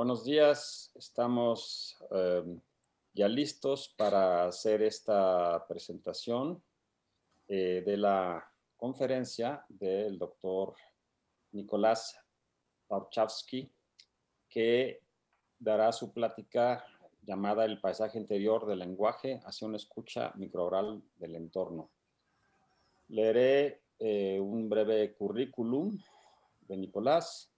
Buenos días, estamos em, ya listos para hacer esta presentación eh, de la conferencia del doctor Nicolás Parchavsky, que dará su plática llamada El paisaje interior del lenguaje hacia una escucha microoral del entorno. Leeré eh, un breve currículum de Nicolás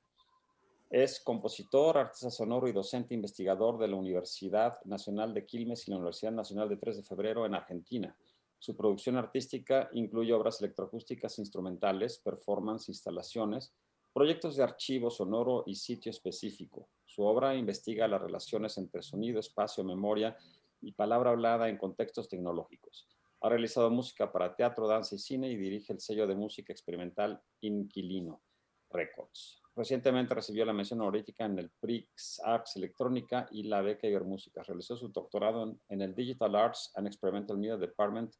es compositor, artista sonoro y docente investigador de la Universidad Nacional de Quilmes y la Universidad Nacional de 3 de Febrero en Argentina. Su producción artística incluye obras electroacústicas instrumentales, performance, instalaciones, proyectos de archivo sonoro y sitio específico. Su obra investiga las relaciones entre sonido, espacio, memoria y palabra hablada en contextos tecnológicos. Ha realizado música para teatro, danza y cine y dirige el sello de música experimental Inquilino Records. Recientemente recibió la mención honorífica en el Prix Arts Electrónica y la beca Ibermúsica. Realizó su doctorado en, el Digital Arts and Experimental Media Department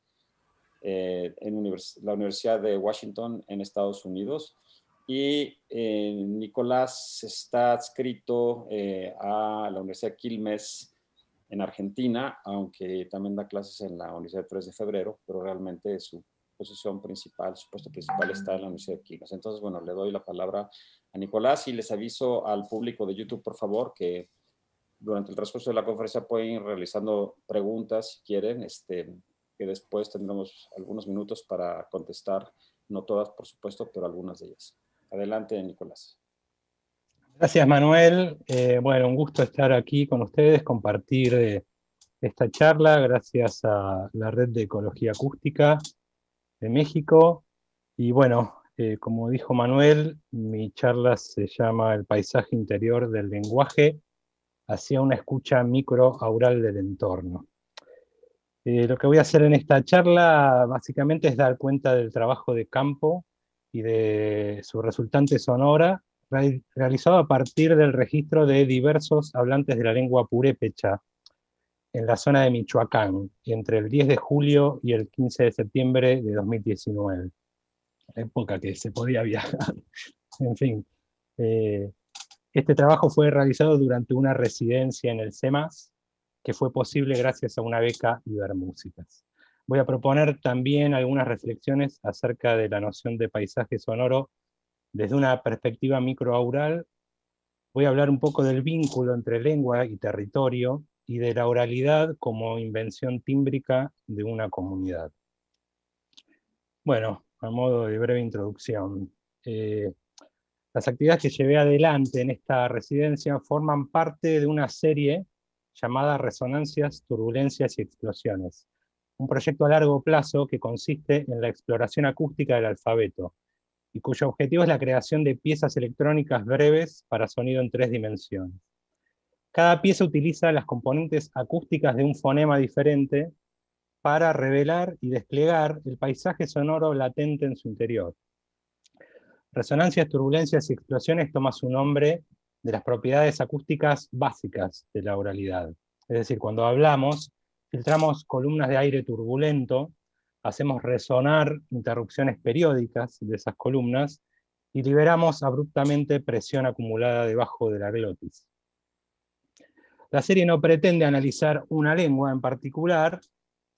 eh, en la Universidad de Washington en Estados Unidos. Y eh, Nicolás está adscrito eh, a la Universidad Quilmes en Argentina, aunque también da clases en la Universidad 3 de Febrero, pero realmente su posición principal, su puesto principal está en la Universidad de Quilmes. Entonces, bueno, le doy la palabra a Nicolás y les aviso al público de YouTube, por favor, que durante el transcurso de la conferencia pueden ir realizando preguntas si quieren, este, que después tendremos algunos minutos para contestar, no todas, por supuesto, pero algunas de ellas. Adelante, Nicolás. Gracias, Manuel. Eh, bueno, un gusto estar aquí con ustedes, compartir eh, esta charla gracias a la Red de Ecología Acústica de México. Y bueno, eh, como dijo Manuel, mi charla se llama El paisaje interior del lenguaje hacia una escucha microaural del entorno. Eh, lo que voy a hacer en esta charla básicamente es dar cuenta del trabajo de campo y de su resultante sonora realizado a partir del registro de diversos hablantes de la lengua purépecha en la zona de Michoacán entre el 10 de julio y el 15 de septiembre de 2019 época que se podía viajar. en fin, eh, este trabajo fue realizado durante una residencia en el CEMAS, que fue posible gracias a una beca músicas. Voy a proponer también algunas reflexiones acerca de la noción de paisaje sonoro desde una perspectiva microaural. Voy a hablar un poco del vínculo entre lengua y territorio y de la oralidad como invención tímbrica de una comunidad. Bueno, a modo de breve introducción. Eh, las actividades que llevé adelante en esta residencia forman parte de una serie llamada Resonancias, Turbulencias y Explosiones, un proyecto a largo plazo que consiste en la exploración acústica del alfabeto y cuyo objetivo es la creación de piezas electrónicas breves para sonido en tres dimensiones. Cada pieza utiliza las componentes acústicas de un fonema diferente para revelar y desplegar el paisaje sonoro latente en su interior. Resonancias, turbulencias y explosiones toma su nombre de las propiedades acústicas básicas de la oralidad. Es decir, cuando hablamos, filtramos columnas de aire turbulento, hacemos resonar interrupciones periódicas de esas columnas y liberamos abruptamente presión acumulada debajo de la glotis. La serie no pretende analizar una lengua en particular,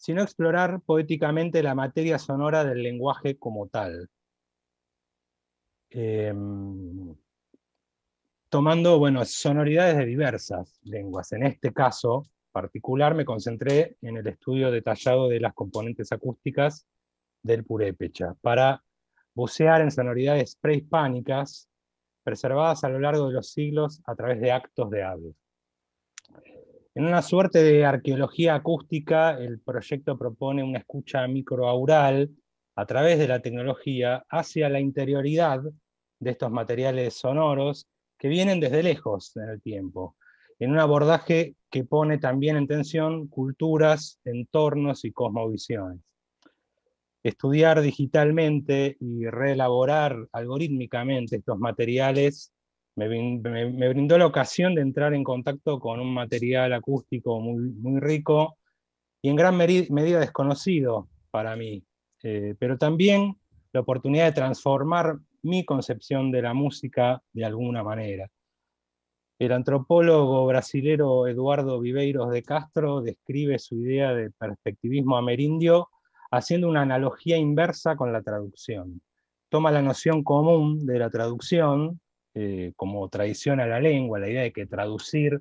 sino explorar poéticamente la materia sonora del lenguaje como tal. Em, tomando bueno, sonoridades de diversas lenguas. En este caso particular me concentré en el estudio detallado de las componentes acústicas del purépecha, para bucear en sonoridades prehispánicas preservadas a lo largo de los siglos a través de actos de habla. En una suerte de arqueología acústica, el proyecto propone una escucha microaural a través de la tecnología hacia la interioridad de estos materiales sonoros que vienen desde lejos en el tiempo, en un abordaje que pone también en tensión culturas, entornos y cosmovisiones. Estudiar digitalmente y reelaborar algorítmicamente estos materiales me, brindó la ocasión de entrar en contacto con un material acústico muy, rico y en gran medida desconocido para mí, eh, pero también la oportunidad de transformar mi concepción de la música de alguna manera. El antropólogo brasilero Eduardo Viveiros de Castro describe su idea de perspectivismo amerindio haciendo una analogía inversa con la traducción. Toma la noción común de la traducción, eh, como traición a la lengua, la idea de que traducir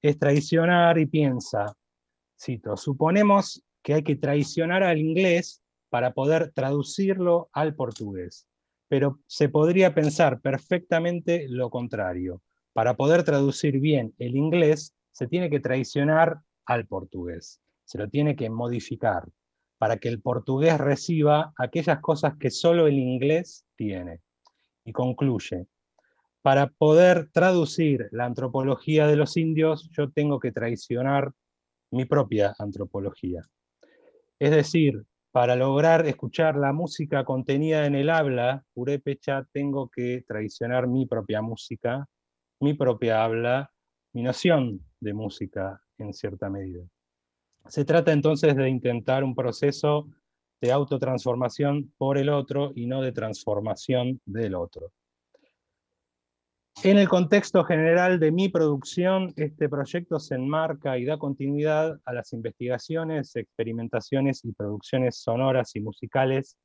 es traicionar y piensa, cito, suponemos que hay que traicionar al inglés para poder traducirlo al portugués, pero se podría pensar perfectamente lo contrario. Para poder traducir bien el inglés, se tiene que traicionar al portugués, se lo tiene que modificar para que el portugués reciba aquellas cosas que solo el inglés tiene. Y concluye, para poder traducir la antropología de los indios, yo tengo que traicionar mi propia antropología. Es decir, para lograr escuchar la música contenida en el habla purépecha, tengo que traicionar mi propia música, mi propia habla, mi noción de música en cierta medida. Se trata entonces de intentar un proceso de autotransformación por el otro y no de transformación del otro. En el contexto general de mi producción, este proyecto se enmarca y da continuidad a las investigaciones, experimentaciones y producciones sonoras y musicales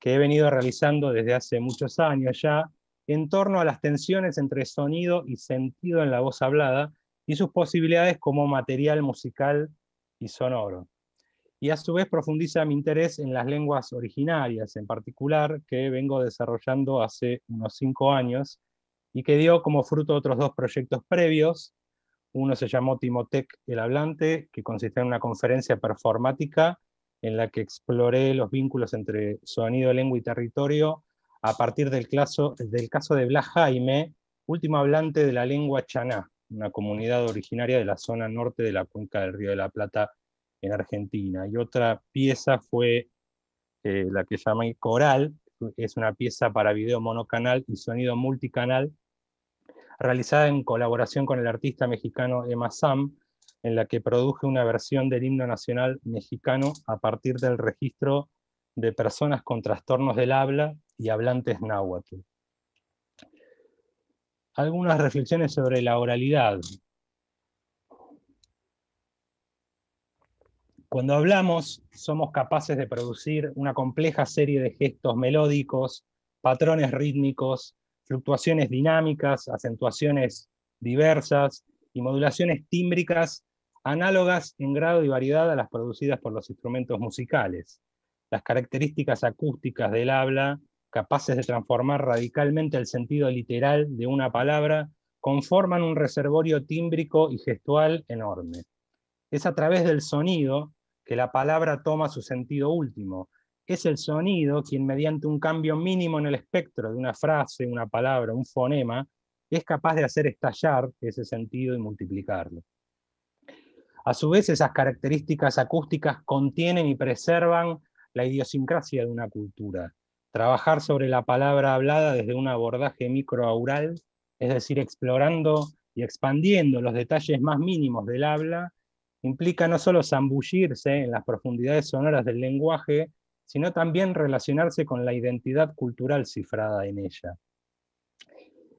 que he venido realizando desde hace muchos años ya, en torno a las tensiones entre sonido y sentido en la voz hablada y sus posibilidades como material musical y sonoro. Y a su vez profundiza mi interés en las lenguas originarias, en particular, que vengo desarrollando hace unos cinco años, y que dio como fruto otros dos proyectos previos. Uno se llamó Timotec el Hablante, que consistía en una conferencia performática en la que exploré los vínculos entre sonido, lengua y territorio a partir del caso, del caso de Bla Jaime, último hablante de la lengua chaná, una comunidad originaria de la zona norte de la cuenca del Río de la Plata en Argentina. Y otra pieza fue eh, la que llamé Coral, es una pieza para video monocanal y sonido multicanal realizada en colaboración con el artista mexicano Emma Sam, en la que produje una versión del himno nacional mexicano a partir del registro de personas con trastornos del habla y hablantes náhuatl. Algunas reflexiones sobre la oralidad. Cuando hablamos, somos capaces de producir una compleja serie de gestos melódicos, patrones rítmicos, fluctuaciones dinámicas, acentuaciones diversas y modulaciones tímbricas análogas en grado y variedad a las producidas por los instrumentos musicales. Las características acústicas del habla, capaces de transformar radicalmente el sentido literal de una palabra, conforman un reservorio tímbrico y gestual enorme. Es a través del sonido que la palabra toma su sentido último, es el sonido quien mediante un cambio mínimo en el espectro de una frase, una palabra, un fonema, es capaz de hacer estallar ese sentido y multiplicarlo. A su vez, esas características acústicas contienen y preservan la idiosincrasia de una cultura. Trabajar sobre la palabra hablada desde un abordaje microaural, es decir, explorando y expandiendo los detalles más mínimos del habla, implica no solo zambullirse en las profundidades sonoras del lenguaje, sino también relacionarse con la identidad cultural cifrada en ella.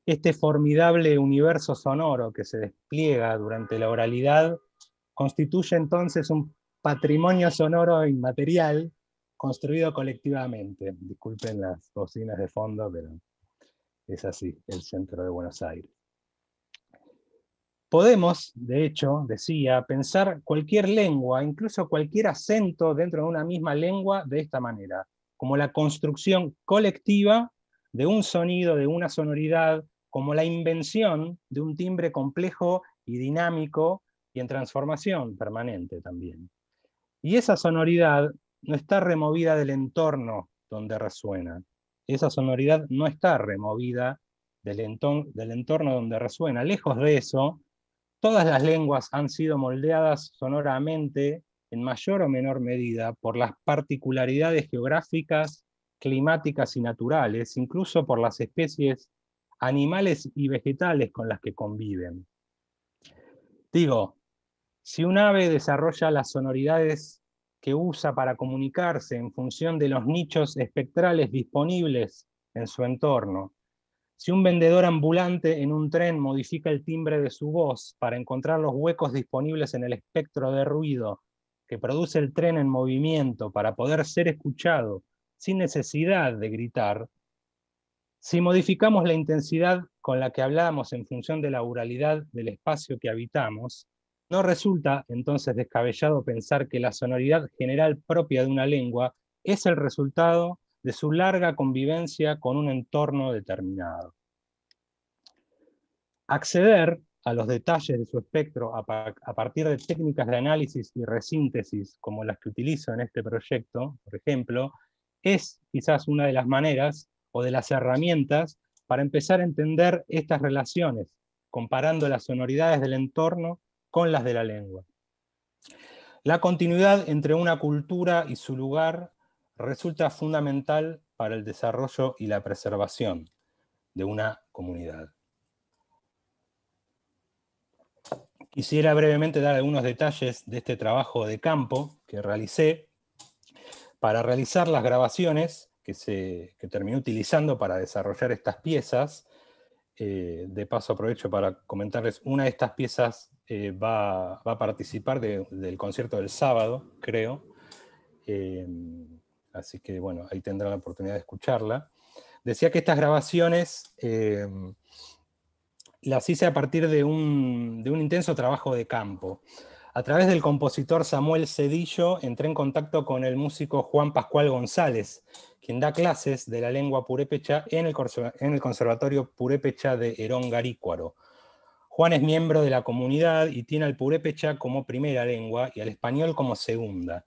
Este formidable universo sonoro que se despliega durante la oralidad constituye entonces un patrimonio sonoro inmaterial construido colectivamente. Disculpen las bocinas de fondo, pero es así el centro de Buenos Aires. Podemos, de hecho, decía, pensar cualquier lengua, incluso cualquier acento dentro de una misma lengua de esta manera, como la construcción colectiva de un sonido, de una sonoridad, como la invención de un timbre complejo y dinámico y en transformación permanente también. Y esa sonoridad no está removida del entorno donde resuena. Esa sonoridad no está removida del, del entorno donde resuena. Lejos de eso, Todas las lenguas han sido moldeadas sonoramente, en mayor o menor medida, por las particularidades geográficas, climáticas y naturales, incluso por las especies animales y vegetales con las que conviven. Digo, si un ave desarrolla las sonoridades que usa para comunicarse en función de los nichos espectrales disponibles en su entorno, si un vendedor ambulante en un tren modifica el timbre de su voz para encontrar los huecos disponibles en el espectro de ruido que produce el tren en movimiento para poder ser escuchado sin necesidad de gritar, si modificamos la intensidad con la que hablamos en función de la oralidad del espacio que habitamos, no resulta entonces descabellado pensar que la sonoridad general propia de una lengua es el resultado de su larga convivencia con un entorno determinado. Acceder a los detalles de su espectro a, partir de técnicas de análisis y resíntesis como las que utilizo en este proyecto, por ejemplo, es quizás una de las maneras o de las herramientas para empezar a entender estas relaciones, comparando las sonoridades del entorno con las de la lengua. La continuidad entre una cultura y su lugar resulta fundamental para el desarrollo y la preservación de una comunidad. Quisiera brevemente dar algunos detalles de este trabajo de campo que realicé para realizar las grabaciones que, se, terminé utilizando para desarrollar estas piezas. Eh, de paso aprovecho para comentarles, una de estas piezas eh, va, a participar del concierto del sábado, creo. Eh, Así que bueno, ahí tendrán la oportunidad de escucharla. Decía que estas grabaciones eh, las hice a partir de un, de un intenso trabajo de campo. A través del compositor Samuel Cedillo entré en contacto con el músico Juan Pascual González, quien da clases de la lengua purépecha en el, Conservatorio Purépecha de Herón Garícuaro. Juan es miembro de la comunidad y tiene al purépecha como primera lengua y al español como segunda.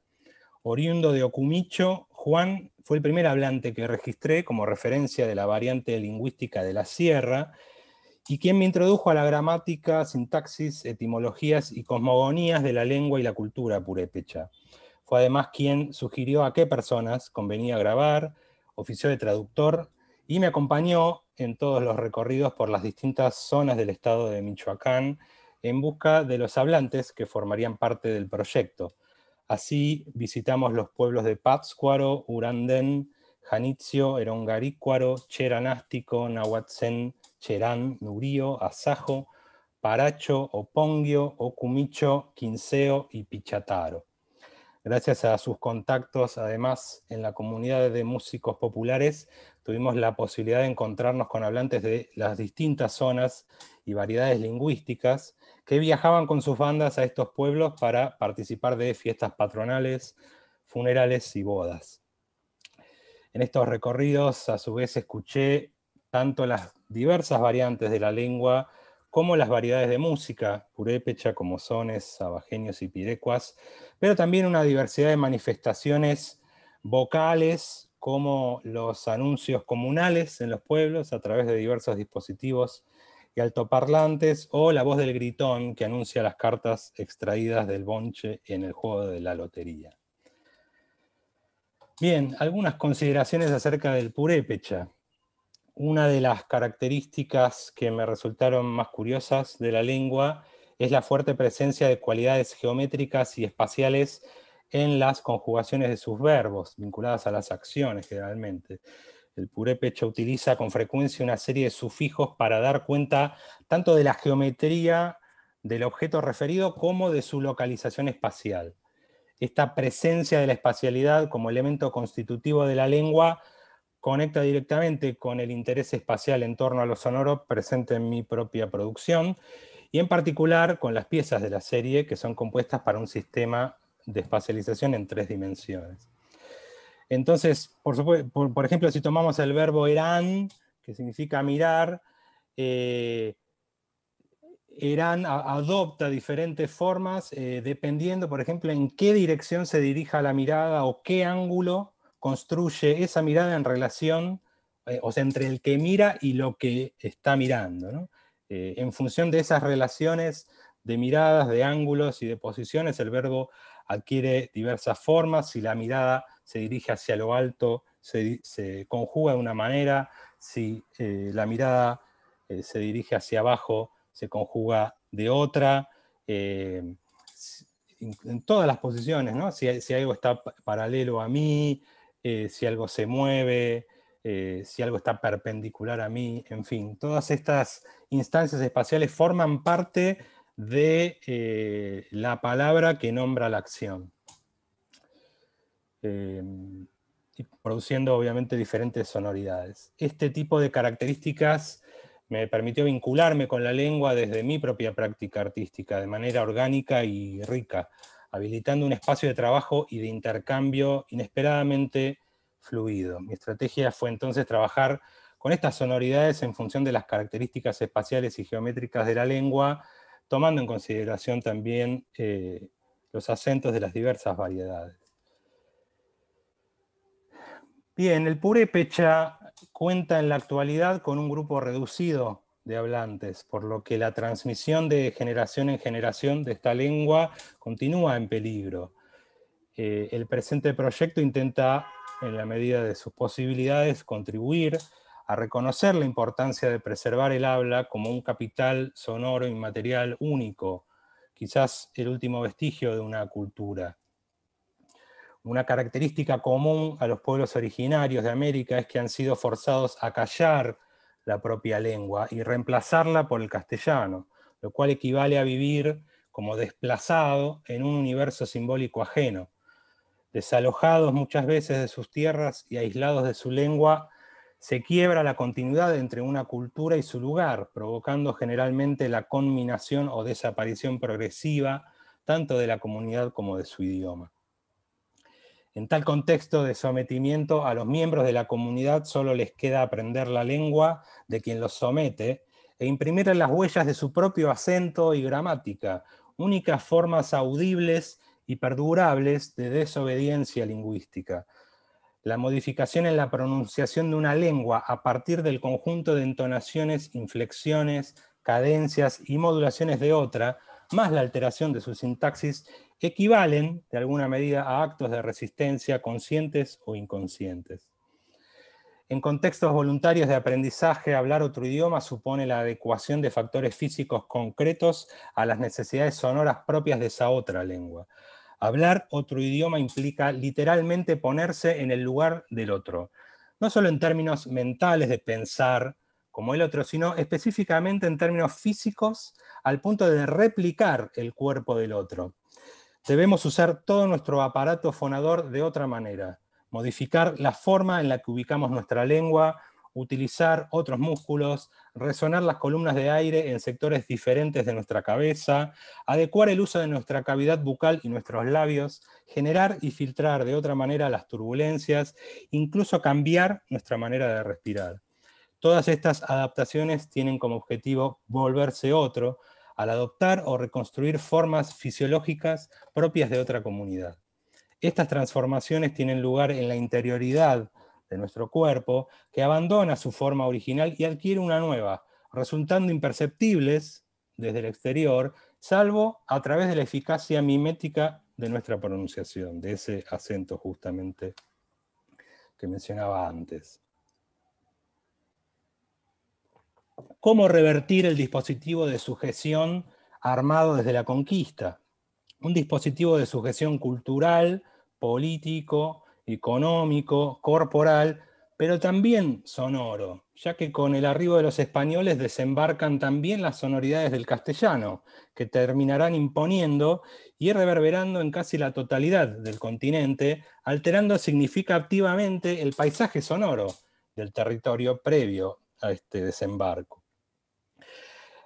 Oriundo de Ocumicho, Juan fue el primer hablante que registré como referencia de la variante lingüística de la sierra y quien me introdujo a la gramática, sintaxis, etimologías y cosmogonías de la lengua y la cultura purépecha. Fue además quien sugirió a qué personas convenía grabar, ofició de traductor y me acompañó en todos los recorridos por las distintas zonas del estado de Michoacán en busca de los hablantes que formarían parte del proyecto. Así visitamos los pueblos de Pátzcuaro, Urandén, Janitzio, Erongarícuaro, Cheranástico, Nahuatzen, Cherán, Nurío, Asajo, Paracho, Opongio, Ocumicho, Quinceo y Pichataro. Gracias a sus contactos, además, en la comunidad de músicos populares, tuvimos la posibilidad de encontrarnos con hablantes de las distintas zonas y variedades lingüísticas que viajaban con sus bandas a estos pueblos para participar de fiestas patronales, funerales y bodas. En estos recorridos, a su vez, escuché tanto las diversas variantes de la lengua como las variedades de música, purépecha, sones, abajeños y pirecuas, pero también una diversidad de manifestaciones vocales como los anuncios comunales en los pueblos a través de diversos dispositivos y altoparlantes, o la voz del gritón que anuncia las cartas extraídas del bonche en el juego de la lotería. Bien, algunas consideraciones acerca del purépecha. Una de las características que me resultaron más curiosas de la lengua es la fuerte presencia de cualidades geométricas y espaciales en las conjugaciones de sus verbos, vinculadas a las acciones generalmente. El purépecha utiliza con frecuencia una serie de sufijos para dar cuenta tanto de la geometría del objeto referido como de su localización espacial. Esta presencia de la espacialidad como elemento constitutivo de la lengua conecta directamente con el interés espacial en torno a lo sonoro presente en mi propia producción y en particular con las piezas de la serie que son compuestas para un sistema de espacialización en tres dimensiones. Entonces, por, por, ejemplo, si tomamos el verbo eran, que significa mirar, eh, Eran adopta diferentes formas eh, dependiendo, por ejemplo, en qué dirección se dirija la mirada o qué ángulo construye esa mirada en relación, eh, o sea, entre el que mira y lo que está mirando. Eh, en función de esas relaciones de miradas, de ángulos y de posiciones, el verbo adquiere diversas formas, si la mirada se dirige hacia lo alto, se, conjuga de una manera, si eh, la mirada eh, se dirige hacia abajo, se conjuga de otra, eh, en todas las posiciones, si, algo está paralelo a mí, si algo se mueve, si algo está perpendicular a mí, en fin, todas estas instancias espaciales forman parte de eh, la palabra que nombra la acción. Eh, produciendo obviamente diferentes sonoridades. Este tipo de características me permitió vincularme con la lengua desde mi propia práctica artística, de manera orgánica y rica, habilitando un espacio de trabajo y de intercambio inesperadamente fluido. Mi estrategia fue entonces trabajar con estas sonoridades en función de las características espaciales y geométricas de la lengua, tomando en consideración también eh, los acentos de las diversas variedades. Bien, el purépecha cuenta en la actualidad con un grupo reducido de hablantes, por lo que la transmisión de generación en generación de esta lengua continúa en peligro. Eh, el presente proyecto intenta, en la medida de sus posibilidades, contribuir a reconocer la importancia de preservar el habla como un capital sonoro inmaterial único, quizás el último vestigio de una cultura. Una característica común a los pueblos originarios de América es que han sido forzados a callar la propia lengua y reemplazarla por el castellano, lo cual equivale a vivir como desplazado en un universo simbólico ajeno, desalojados muchas veces de sus tierras y aislados de su lengua se quiebra la continuidad entre una cultura y su lugar, provocando generalmente la conminación o desaparición progresiva tanto de la comunidad como de su idioma. En tal contexto de sometimiento, a los miembros de la comunidad solo les queda aprender la lengua de quien los somete e imprimir en las huellas de su propio acento y gramática, únicas formas audibles y perdurables de desobediencia lingüística, la modificación en la pronunciación de una lengua a partir del conjunto de entonaciones, inflexiones, cadencias y modulaciones de otra, más la alteración de su sintaxis, equivalen, de alguna medida, a actos de resistencia conscientes o inconscientes. En contextos voluntarios de aprendizaje, hablar otro idioma supone la adecuación de factores físicos concretos a las necesidades sonoras propias de esa otra lengua. Hablar otro idioma implica literalmente ponerse en el lugar del otro, no solo en términos mentales de pensar como el otro, sino específicamente en términos físicos al punto de replicar el cuerpo del otro. Debemos usar todo nuestro aparato fonador de otra manera, modificar la forma en la que ubicamos nuestra lengua, utilizar otros músculos, resonar las columnas de aire en sectores diferentes de nuestra cabeza, adecuar el uso de nuestra cavidad bucal y nuestros labios, generar y filtrar de otra manera las turbulencias, incluso cambiar nuestra manera de respirar. Todas estas adaptaciones tienen como objetivo volverse otro al adoptar o reconstruir formas fisiológicas propias de otra comunidad. Estas transformaciones tienen lugar en la interioridad de nuestro cuerpo, que abandona su forma original y adquiere una nueva, resultando imperceptibles desde el exterior, salvo a través de la eficacia mimética de nuestra pronunciación, de ese acento justamente que mencionaba antes. ¿Cómo revertir el dispositivo de sujeción armado desde la conquista? Un dispositivo de sujeción cultural, político, económico, corporal, pero también sonoro, ya que con el arribo de los españoles desembarcan también las sonoridades del castellano, que terminarán imponiendo y reverberando en casi la totalidad del continente, alterando significativamente el paisaje sonoro del territorio previo a este desembarco.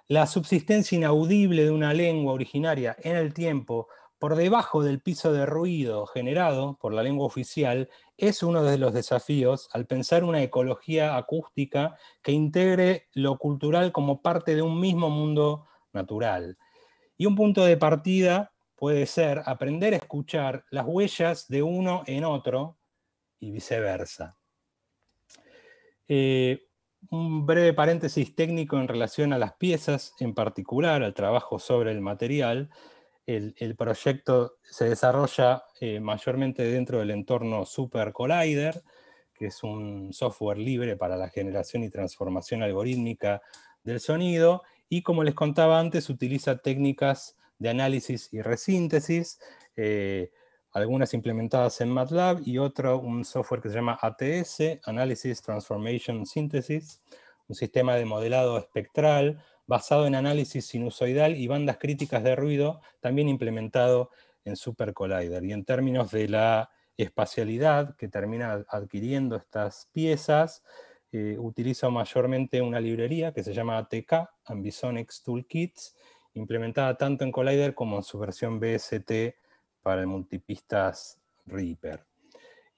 La subsistencia inaudible de una lengua originaria en el tiempo por debajo del piso de ruido generado por la lengua oficial es uno de los desafíos al pensar una ecología acústica que integre lo cultural como parte de un mismo mundo natural. Y un punto de partida puede ser aprender a escuchar las huellas de uno en otro y viceversa. Eh, un breve paréntesis técnico en relación a las piezas, en particular al trabajo sobre el material el, proyecto se desarrolla eh, mayormente dentro del entorno Super Collider, que es un software libre para la generación y transformación algorítmica del sonido, y como les contaba antes, utiliza técnicas de análisis y resíntesis, eh, algunas implementadas en MATLAB y otro, un software que se llama ATS, Analysis Transformation Synthesis, un sistema de modelado espectral basado en análisis sinusoidal y bandas críticas de ruido, también implementado en Super Collider. Y en términos de la espacialidad que termina adquiriendo estas piezas, eh, mayormente una librería que se llama ATK, Ambisonics Toolkits, implementada tanto en Collider como en su versión BST para el multipistas Reaper.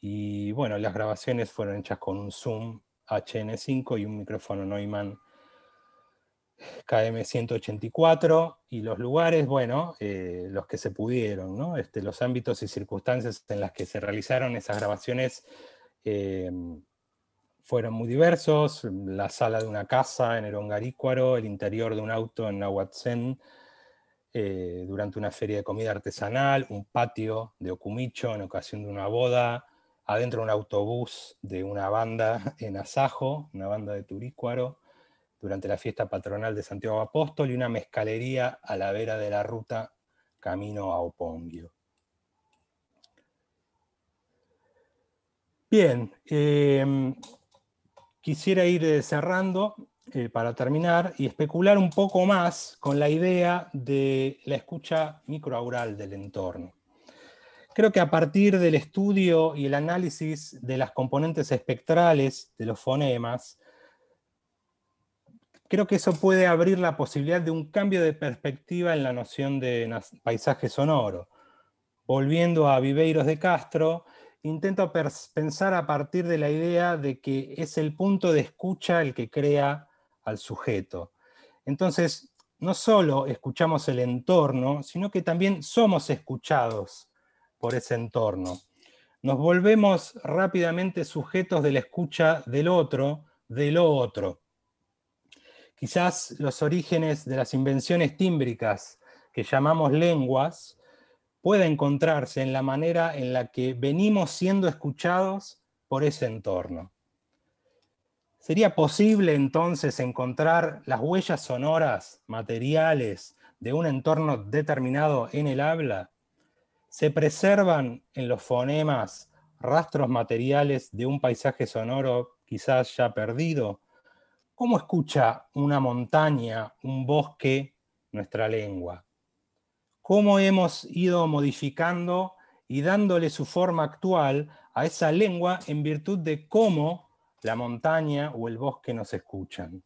Y bueno, las grabaciones fueron hechas con un Zoom HN5 y un micrófono Neumann KM184 y los lugares, bueno, eh, los que se pudieron, este, los ámbitos y circunstancias en las que se realizaron esas grabaciones eh, fueron muy diversos, la sala de una casa en el Ongarícuaro el interior de un auto en Nahuatzen, eh, durante una feria de comida artesanal, un patio de okumicho en ocasión de una boda, adentro un autobús de una banda en Asajo, una banda de Turícuaro, durante la fiesta patronal de Santiago Apóstol y una mezcalería a la vera de la ruta camino a Opongio. Bien, em, quisiera ir eh, cerrando eh, para terminar y especular un poco más con la idea de la escucha microaural del entorno. Creo que a partir del estudio y el análisis de las componentes espectrales de los fonemas, creo que eso puede abrir la posibilidad de un cambio de perspectiva en la noción de paisaje sonoro. Volviendo a Viveiros de Castro, intento pensar a partir de la idea de que es el punto de escucha el que crea al sujeto. Entonces, no solo escuchamos el entorno, sino que también somos escuchados por ese entorno. Nos volvemos rápidamente sujetos de la escucha del otro, de lo otro quizás los orígenes de las invenciones tímbricas que llamamos lenguas pueden encontrarse en la manera en la que venimos siendo escuchados por ese entorno. ¿Sería posible entonces encontrar las huellas sonoras, materiales, de un entorno determinado en el habla? ¿Se preservan en los fonemas rastros materiales de un paisaje sonoro quizás ya perdido? ¿Cómo escucha una montaña, un bosque, nuestra lengua? ¿Cómo hemos ido modificando y dándole su forma actual a esa lengua en virtud de cómo la montaña o el bosque nos escuchan?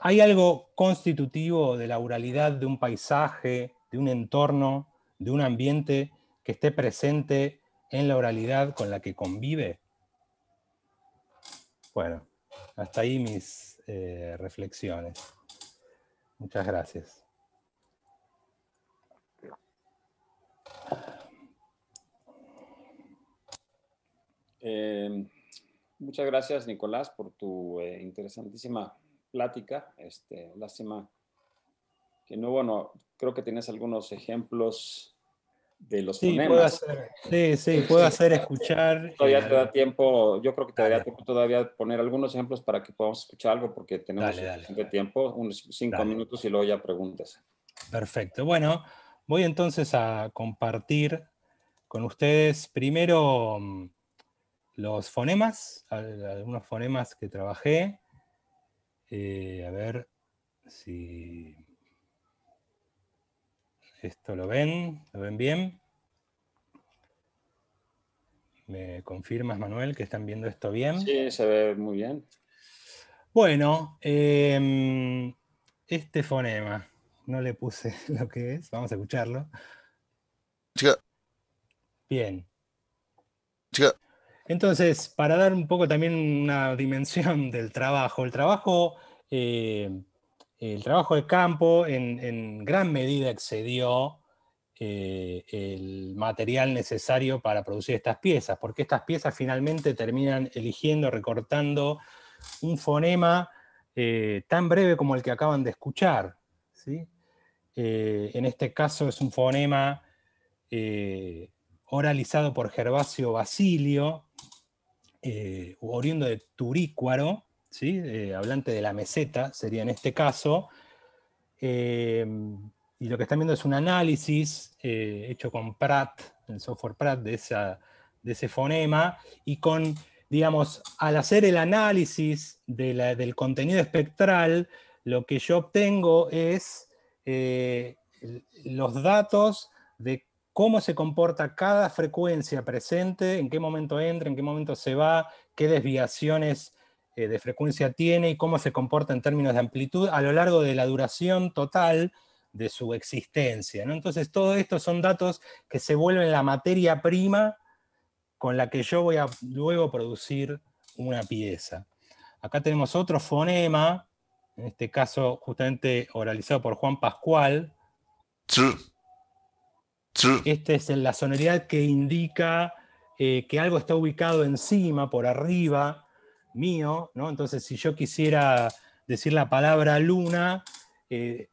Hay algo constitutivo de la oralidad de un paisaje, de un entorno, de un ambiente que esté presente en la oralidad con la que convive. Bueno, hasta ahí mis eh, reflexiones. Muchas gracias. Em, muchas gracias, Nicolás, por tu eh, interesantísima plática. Este, lástima que no, bueno, creo que tienes algunos ejemplos de los sí, sí, sí, puedo hacer escuchar. Todavía te da eh, tiempo, yo creo que te daría tiempo todavía poner algunos ejemplos para que podamos escuchar algo porque tenemos tiempo, unos cinco minutos y luego ya preguntas. Perfecto. Bueno, voy entonces a compartir con ustedes primero mm, los fonemas, algunos fonemas que trabajé. Eh, a ver si esto lo ven, lo ven bien. ¿Me confirmas, Manuel, que están viendo esto bien? Sí, se ve muy bien. Bueno, em, este fonema, no le puse lo que es, vamos a escucharlo. Chica. Bien. Entonces, para dar un poco también una dimensión del trabajo, el trabajo eh, el trabajo de campo en, gran medida excedió eh, el material necesario para producir estas piezas, porque estas piezas finalmente terminan eligiendo, recortando un fonema eh, tan breve como el que acaban de escuchar. ¿sí? Eh, en este caso es un fonema oralizado por Gervasio Basilio, oriundo de Turícuaro, eh, hablante de la meseta sería en este caso. Em, y lo que están viendo es un análisis eh, hecho con Pratt, el software Pratt, de, ese fonema, y con, digamos, al hacer el análisis del contenido espectral, lo que yo obtengo es eh, los datos de cómo se comporta cada frecuencia presente, en qué momento entra, en qué momento se va, qué desviaciones eh, de frecuencia tiene y cómo se comporta en términos de amplitud a lo largo de la duración total de su existencia. Entonces, todo esto son datos que se vuelven la materia prima con la que yo voy a luego producir una pieza. Acá tenemos otro fonema, en este caso justamente oralizado por Juan Pascual. Esta es la sonoridad que indica eh, que algo está ubicado encima, por arriba mío, ¿no? Entonces, si yo quisiera decir la palabra luna, eh,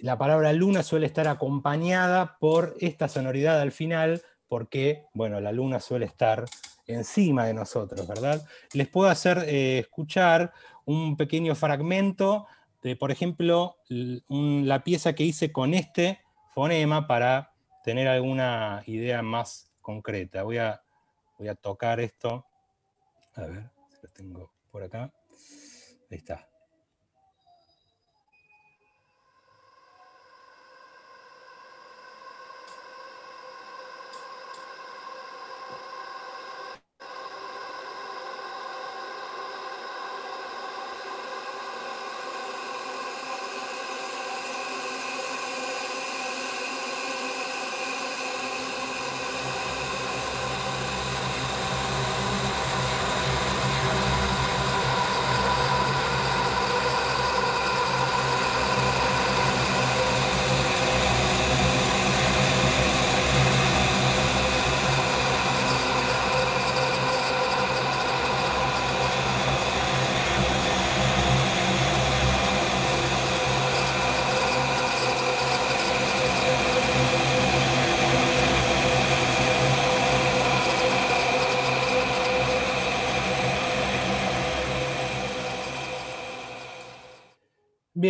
la palabra luna suele estar acompañada por esta sonoridad al final, porque, bueno, la luna suele estar encima de nosotros, ¿verdad? Les puedo hacer eh, escuchar un pequeño fragmento de, por ejemplo, la pieza que hice con este fonema para tener alguna idea más concreta. Voy a, voy a tocar esto. A ver, si lo tengo acá. Ahí está.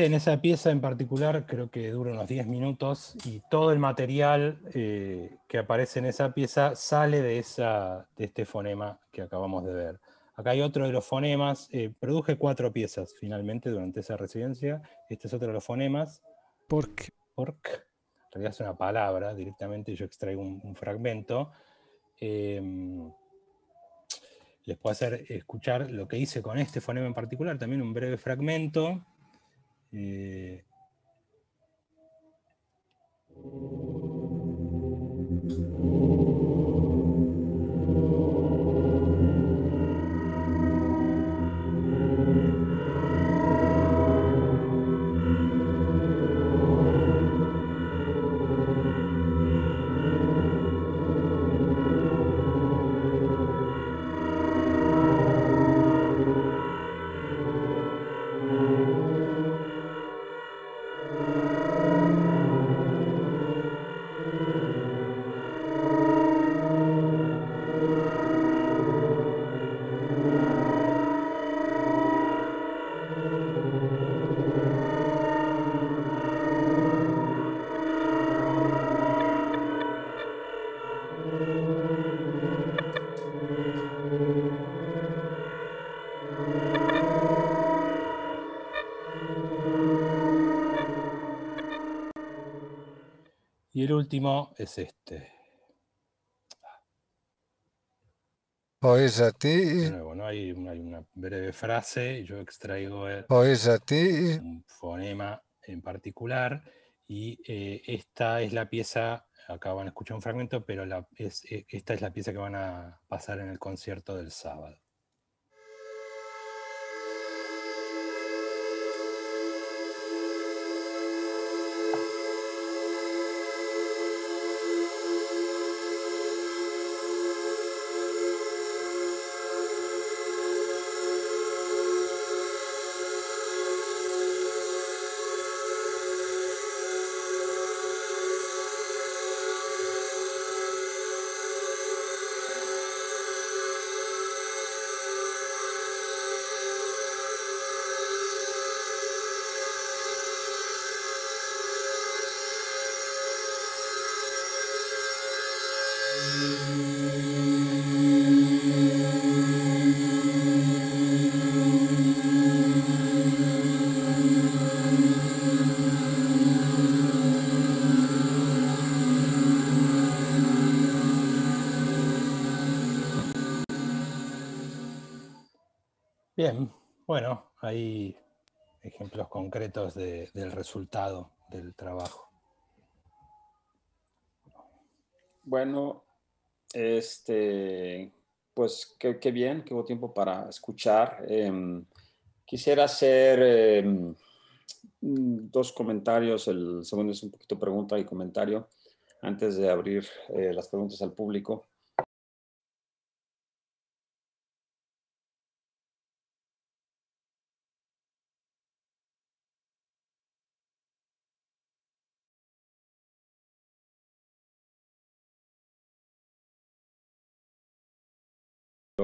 en esa pieza en particular creo que dura unos 10 minutos y todo el material eh, que aparece en esa pieza sale de, esa, de este fonema que acabamos de ver. Acá hay otro de los fonemas, eh, produje cuatro piezas finalmente durante esa residencia. Este es otro de los fonemas. porque porque En realidad es una palabra, directamente yo extraigo un, fragmento. Em, les puedo hacer escuchar lo que hice con este fonema en particular, también un breve fragmento. えー Y el último es este. Pues a ti. bueno hay, una, breve frase, yo extraigo eh, a ti. un fonema en particular, y eh, esta es la pieza, acá van a escuchar un fragmento, pero eh, esta es la pieza que van a pasar en el concierto del sábado. ejemplos concretos del resultado del trabajo. Bueno, este, pues qué, bien, que hubo tiempo para escuchar. Em, quisiera hacer em, dos comentarios, el segundo es un poquito pregunta y comentario, antes de abrir eh, las preguntas al público.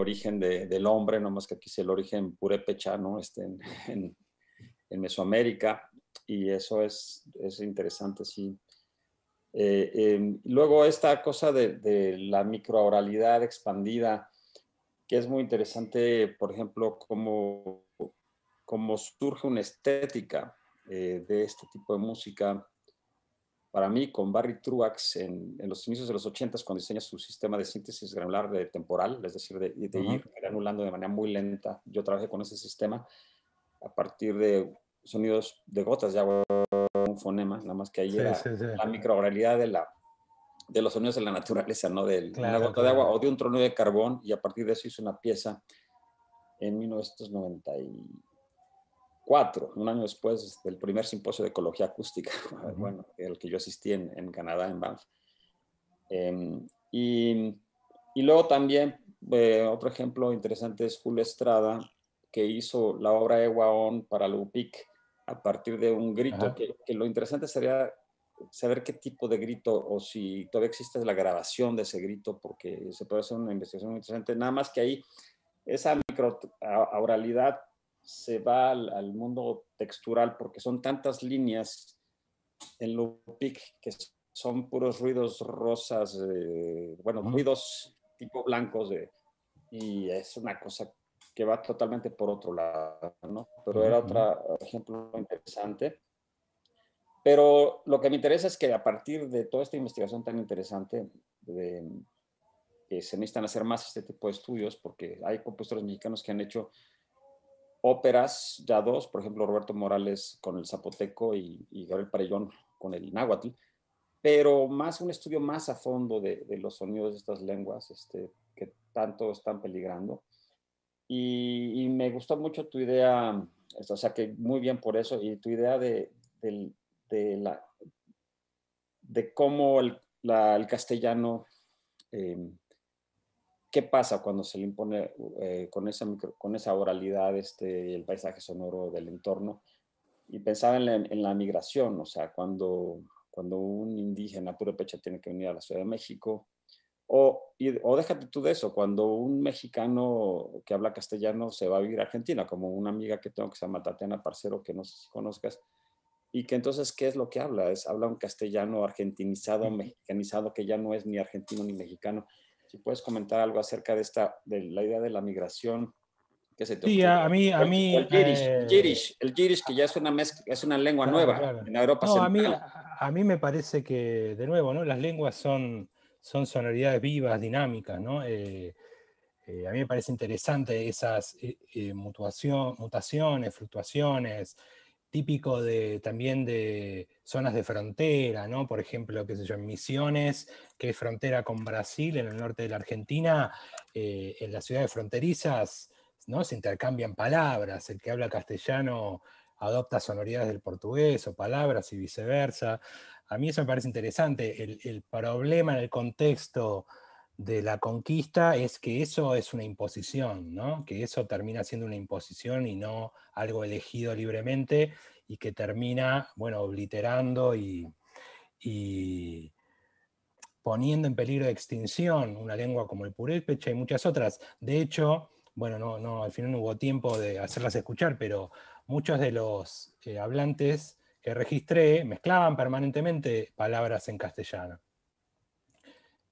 origen del hombre, nomás que aquí es el origen purépecha, ¿no? Este, en, Mesoamérica, y eso es, interesante, sí. Eh, em, luego esta cosa de, de, la microoralidad expandida, que es muy interesante, por ejemplo, cómo, cómo surge una estética eh, de este tipo de música para mí, con Barry Truax en, los inicios de los 80, cuando diseña su sistema de síntesis granular de temporal, es decir, de, ir granulando de manera muy lenta. Yo trabajé con ese sistema a partir de sonidos de gotas de agua, un fonema, nada más que ahí era la microoralidad de, de los sonidos de la naturaleza, ¿no? De una gota de agua o de un trono de carbón, y a partir de eso hice una pieza en 1990. Cuatro, un año después del este, primer simposio de ecología acústica, bueno, el que yo asistí en, Canadá, en Banff. Em, y, luego también, eh, otro ejemplo interesante es Julio Estrada, que hizo la obra Ewaon para Lupic a partir de un grito, que, lo interesante sería saber qué tipo de grito o si todavía existe la grabación de ese grito, porque se puede hacer una investigación muy interesante, nada más que ahí esa microauralidad se va al, mundo textural porque son tantas líneas en Lupic que son puros ruidos rosas, eh, bueno, ruidos tipo blancos de, y es una cosa que va totalmente por otro lado, ¿no? Pero era otro ejemplo interesante. Pero lo que me interesa es que a partir de toda esta investigación tan interesante, que se necesitan hacer más este tipo de estudios, porque hay compuestos mexicanos que han hecho óperas, ya dos, por ejemplo, Roberto Morales con el Zapoteco y, Gabriel Parellón con el Náhuatl, pero más un estudio más a fondo de, los sonidos de estas lenguas este, que tanto están peligrando. Y, me gustó mucho tu idea, o sea que muy bien por eso, y tu idea de, la, de cómo el, castellano em, ¿Qué pasa cuando se le impone eh, con, esa con esa oralidad este, el paisaje sonoro del entorno? Y pensaba en la, migración, o sea, cuando, cuando un indígena puro pecho tiene que venir a la Ciudad de México, o, déjate tú de eso, cuando un mexicano que habla castellano se va a vivir a Argentina, como una amiga que tengo que se llama Tatiana Parcero, que no sé si conozcas, y que entonces, ¿qué es lo que habla? Es, habla un castellano argentinizado, mexicanizado, que ya no es ni argentino ni mexicano si puedes comentar algo acerca de esta, de la idea de la migración que se te Sí, a mí, a mí. El Yiddish, eh, que ya es una mezcla, es una lengua nueva en Europa no, A mí, me parece que, de nuevo, ¿no? Las lenguas son, son sonoridades vivas, dinámicas, eh, eh, a mí me parece interesante esas mutuación mutaciones, fluctuaciones, típico de, también de zonas de frontera, ¿no? Por ejemplo, qué sé yo, en Misiones, que es frontera con Brasil, en el norte de la Argentina, eh, en las ciudades fronterizas, ¿no? Se intercambian palabras, el que habla castellano adopta sonoridades del portugués o palabras y viceversa. A mí eso me parece interesante, el, el problema en el contexto de la conquista es que eso es una imposición, ¿no? que eso termina siendo una imposición y no algo elegido libremente y que termina, bueno, obliterando y, y poniendo en peligro de extinción una lengua como el purépecha y muchas otras. De hecho, bueno, no, al final no hubo tiempo de hacerlas escuchar, pero muchos de los eh, hablantes que registré mezclaban permanentemente palabras en castellano.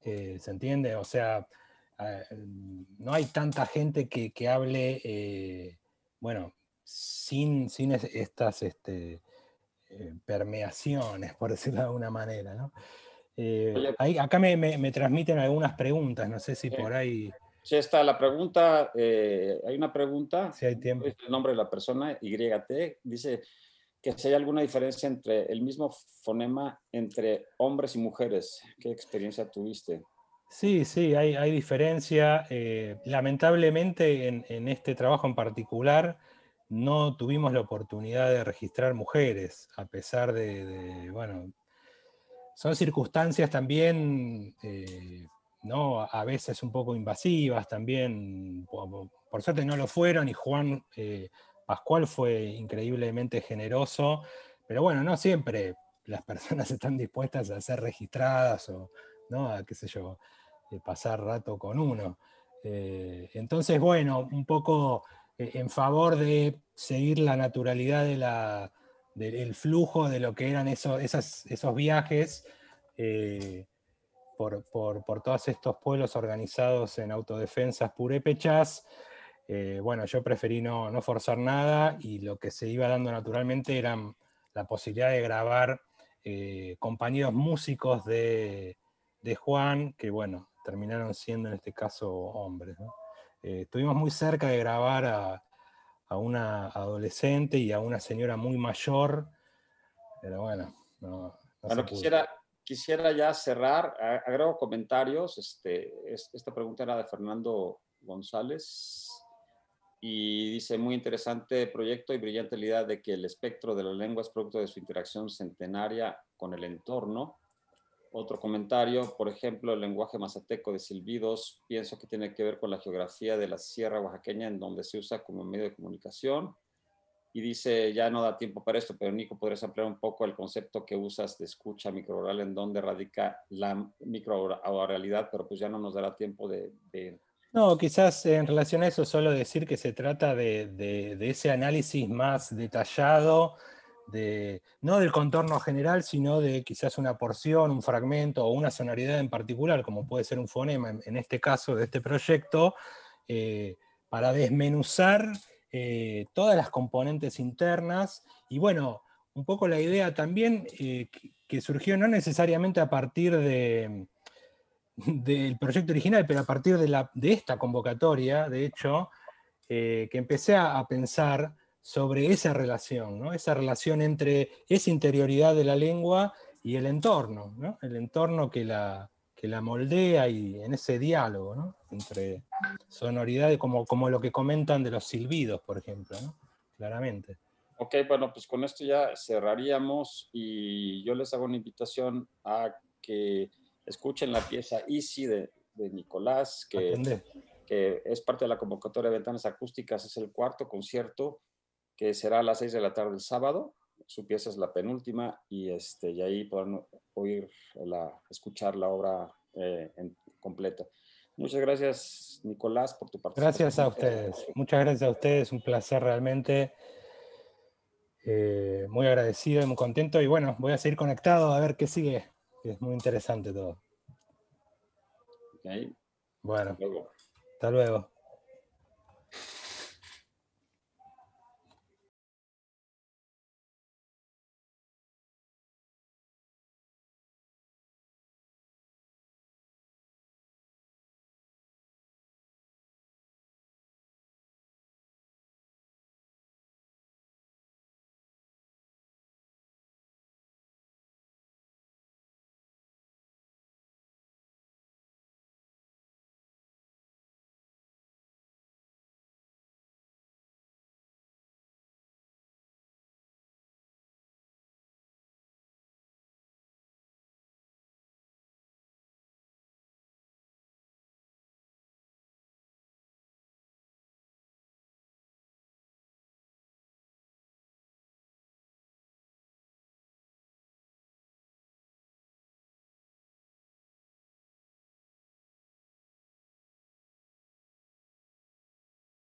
Eh, ¿Se entiende? O sea, ah, mm, no hay tanta gente que, que hable, eh, bueno, sin, sin estas este, eh, permeaciones, por decirlo de alguna manera, ¿no? acá me, transmiten algunas preguntas, no sé si por ahí... Sí, está la pregunta, hay una pregunta, si hay tiempo. el nombre de la persona, YT, dice, que si hay alguna diferencia entre el mismo fonema entre hombres y mujeres. ¿Qué experiencia tuviste? Sí, sí, hay, hay diferencia. Eh, lamentablemente en, este trabajo en particular no tuvimos la oportunidad de registrar mujeres, a pesar de, bueno, son circunstancias también, eh, ¿no? A veces un poco invasivas también, por, suerte no lo fueron y Juan... Eh, Pascual fue increíblemente generoso, pero bueno, no siempre las personas están dispuestas a ser registradas o a, qué sé yo, eh, pasar rato con uno. Eh, entonces, bueno, un poco eh, en favor de seguir la naturalidad del flujo de lo que eran esos, viajes por, por, todos estos pueblos organizados en autodefensas purépechas. Eh, bueno, yo preferí no, forzar nada y lo que se iba dando naturalmente era la posibilidad de grabar eh, compañeros músicos de, Juan, que bueno, terminaron siendo en este caso hombres. Eh, estuvimos muy cerca de grabar a, una adolescente y a una señora muy mayor, pero bueno, no, bueno, quisiera, ya cerrar, agrego comentarios, este, esta pregunta era de Fernando González y dice muy interesante proyecto y brillante la idea de que el espectro de la lengua es producto de su interacción centenaria con el entorno. Otro comentario, por ejemplo, el lenguaje mazateco de silbidos, pienso que tiene que ver con la geografía de la sierra oaxaqueña en donde se usa como medio de comunicación. Y dice, ya no da tiempo para esto, pero Nico, podrías ampliar un poco el concepto que usas de escucha microoral en donde radica la microoralidad, pero pues ya no nos dará tiempo de no, quizás en relación a eso solo decir que se trata de, ese análisis más detallado, de, no del contorno general, sino de quizás una porción, un fragmento o una sonoridad en particular, como puede ser un fonema en, este caso de este proyecto, eh, para desmenuzar eh, todas las componentes internas. Y bueno, un poco la idea también eh, que surgió no necesariamente a partir de del proyecto original, pero a partir de, esta convocatoria, de hecho, eh, que empecé a, pensar sobre esa relación, ¿no? esa relación entre esa interioridad de la lengua y el entorno, el entorno que la, la moldea y en ese diálogo entre sonoridades, como, como lo que comentan de los silbidos, por ejemplo, claramente. Ok, bueno, pues con esto ya cerraríamos y yo les hago una invitación a que Escuchen la pieza Easy de, de Nicolás, que, que es parte de la convocatoria de Ventanas Acústicas. Es el cuarto concierto que será a las 6 de la tarde el sábado. Su pieza es la penúltima y, este, y ahí podrán oír, escuchar la obra eh, en, completa. Muchas gracias, Nicolás, por tu participación. Gracias a ustedes. Muchas gracias a ustedes. Un placer realmente. Eh, muy agradecido y muy contento. Y bueno, voy a seguir conectado a ver qué sigue que es muy interesante todo. Okay. Bueno, Hasta luego.